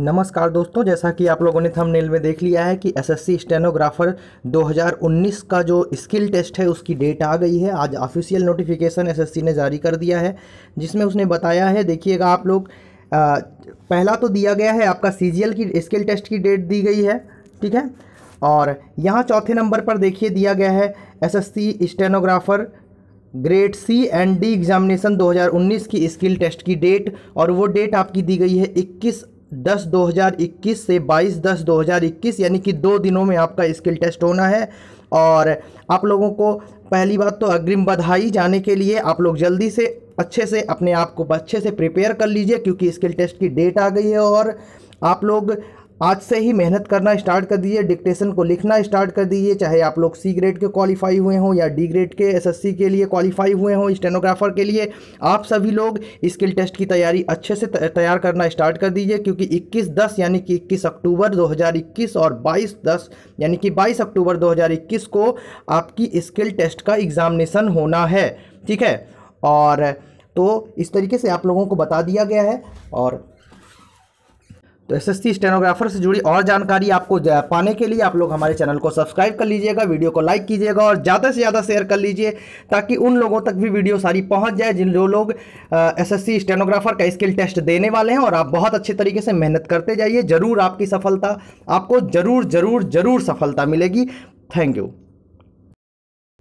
नमस्कार दोस्तों जैसा कि आप लोगों ने थंबनेल में देख लिया है कि एसएससी स्टेनोग्राफर 2019 का जो स्किल टेस्ट है उसकी डेट आ गई है आज ऑफिशियल नोटिफिकेशन एसएससी ने जारी कर दिया है जिसमें उसने बताया है देखिएगा आप लोग आ, पहला तो दिया गया है आपका सी की स्किल टेस्ट की डेट दी गई है ठीक है और यहाँ चौथे नंबर पर देखिए दिया गया है S stenographer grade C and D examination 2019 की स्किल टेस्ट की डेट और वो डेट आपकी दी गई है 21 दस 2021 से 22 दस 2021 यानी कि दो दिनों में आपका स्किल टेस्ट होना है और आप लोगों को पहली बात तो अग्रिम बधाई जाने के लिए आप लोग जल्दी से अच्छे से अपने आप को अच्छे से प्रिपेयर कर लीजिए क्योंकि स्किल टेस्ट की डेट आ गई है और आप लोग आज से ही मेहनत करना स्टार्ट कर दीजिए डिक्टेशन को लिखना स्टार्ट कर दीजिए चाहे आप लोग सी ग्रेड के क्वालिफाई हुए हों या डी ग्रेड के एसएससी के लिए क्वालिफाई हुए हों स्टेनोग्राफर के लिए आप सभी लोग स्किल टेस्ट की तैयारी अच्छे से तैयार करना स्टार्ट कर दीजिए क्योंकि इक्कीस दस यानी कि इक्कीस अक्टूबर दो और बाईस दस यानी कि बाईस अक्टूबर दो को आपकी स्किल टेस्ट का एग्जामिनेशन होना है ठीक है और तो इस तरीके से आप लोगों को बता दिया गया है और तो एसएससी स्टेनोग्राफर से जुड़ी और जानकारी आपको पाने के लिए आप लोग हमारे चैनल को सब्सक्राइब कर लीजिएगा वीडियो को लाइक कीजिएगा और ज़्यादा से ज़्यादा शेयर कर लीजिए ताकि उन लोगों तक भी वीडियो सारी पहुंच जाए जिन जो लोग एसएससी स्टेनोग्राफर का स्किल टेस्ट देने वाले हैं और आप बहुत अच्छे तरीके से मेहनत करते जाइए ज़रूर आपकी सफलता आपको ज़रूर ज़रूर ज़रूर सफलता मिलेगी थैंक यू